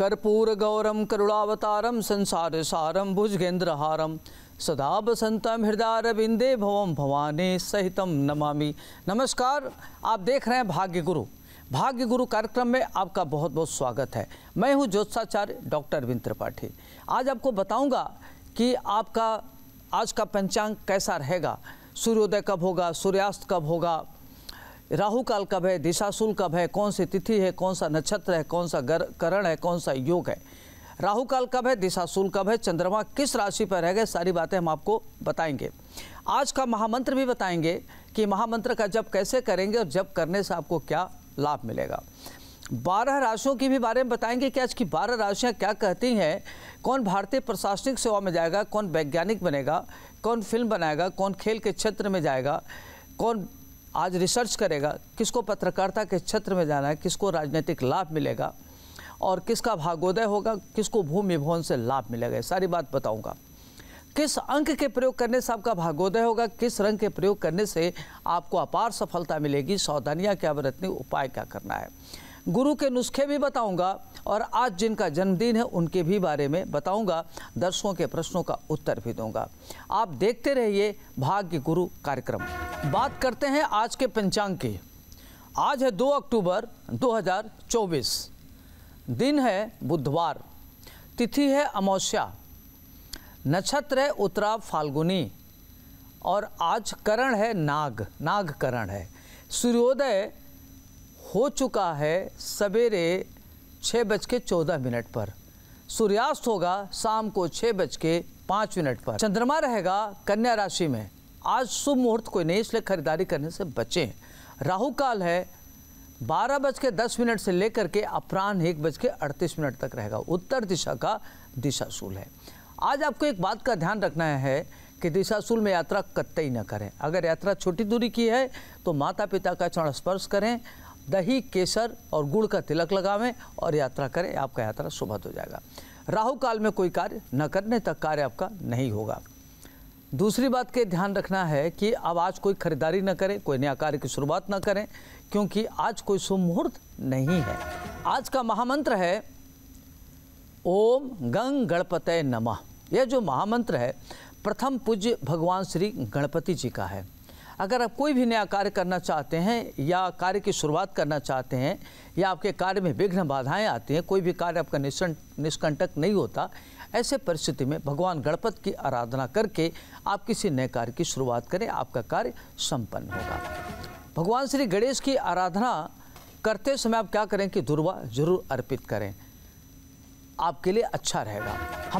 कर्पूर गौरम करुणावतारम संसार सारम भुजगेंद्रहारम सदा बसंतम बिंदे भवम भवाने सहितम नमामि नमस्कार आप देख रहे हैं भाग्य गुरु भाग्य गुरु कार्यक्रम में आपका बहुत बहुत स्वागत है मैं हूं ज्योत्साचार्य डॉक्टर अरविंद त्रिपाठी आज आपको बताऊंगा कि आपका आज का पंचांग कैसा रहेगा सूर्योदय कब होगा सूर्यास्त कब होगा राहु काल कब है दिशाशूल कब है कौन सी तिथि है कौन सा नक्षत्र है कौन सा गर, करण है कौन सा योग है राहु काल कब है दिशाशूल कब है चंद्रमा किस राशि पर रह गए सारी बातें हम आपको बताएंगे आज का महामंत्र भी बताएंगे कि महामंत्र का जब कैसे करेंगे और जब करने से आपको क्या लाभ मिलेगा बारह राशियों के भी बारे में बताएंगे कि आज की बारह राशियाँ क्या कहती हैं कौन भारतीय प्रशासनिक सेवा में जाएगा कौन वैज्ञानिक बनेगा कौन फिल्म बनाएगा कौन खेल के क्षेत्र में जाएगा कौन आज रिसर्च करेगा किसको पत्रकारिता के क्षेत्र में जाना है किसको राजनीतिक लाभ मिलेगा और किसका भागोदय होगा किसको भूमि भवन से लाभ मिलेगा सारी बात बताऊंगा किस अंक के प्रयोग करने से आपका भागोदय होगा किस रंग के प्रयोग करने से आपको अपार सफलता मिलेगी सावधानियाँ क्या बरतनी उपाय क्या करना है गुरु के नुस्खे भी बताऊँगा और आज जिनका जन्मदिन है उनके भी बारे में बताऊंगा दर्शकों के प्रश्नों का उत्तर भी दूंगा आप देखते रहिए भाग्य गुरु कार्यक्रम बात करते हैं आज के पंचांग की आज है 2 अक्टूबर 2024 दिन है बुधवार तिथि है अमावस्या नक्षत्र है उत्तरा फाल्गुनी और आज करण है नाग नाग करण है सूर्योदय हो चुका है सवेरे छः बज के चौदह मिनट पर सूर्यास्त होगा शाम को छः बज के पाँच मिनट पर चंद्रमा रहेगा कन्या राशि में आज शुभ मुहूर्त कोई नहीं इसलिए खरीदारी करने से बचें राहु काल है बारह बज के दस मिनट से लेकर के अपराह्न एक बज के अड़तीस मिनट तक रहेगा उत्तर दिशा का दिशाशूल है आज आपको एक बात का ध्यान रखना है कि दिशाशूल में यात्रा कतई न करें अगर यात्रा छोटी दूरी की है तो माता पिता का चरण स्पर्श करें दही केसर और गुड़ का तिलक लगावें और यात्रा करें आपका यात्रा शुभद तो हो जाएगा राहु काल में कोई कार्य न करने तक कार्य आपका नहीं होगा दूसरी बात के ध्यान रखना है कि अब आज कोई खरीदारी न करें कोई नया कार्य की शुरुआत न करें क्योंकि आज कोई शुभ मुहूर्त नहीं है आज का महामंत्र है ओम गंग गणपतय नमः यह जो महामंत्र है प्रथम पूज्य भगवान श्री गणपति जी का है अगर आप कोई भी नया कार्य करना चाहते हैं या कार्य की शुरुआत करना चाहते हैं या आपके कार्य में विघ्न बाधाएं आती हैं कोई भी कार्य आपका निष्कंटक नहीं होता ऐसे परिस्थिति में भगवान गणपत की आराधना करके आप किसी नए कार्य की शुरुआत करें आपका कार्य संपन्न होगा भगवान श्री गणेश की आराधना करते समय आप क्या करें कि दुर्वा जरूर अर्पित करें आपके लिए अच्छा रहेगा हम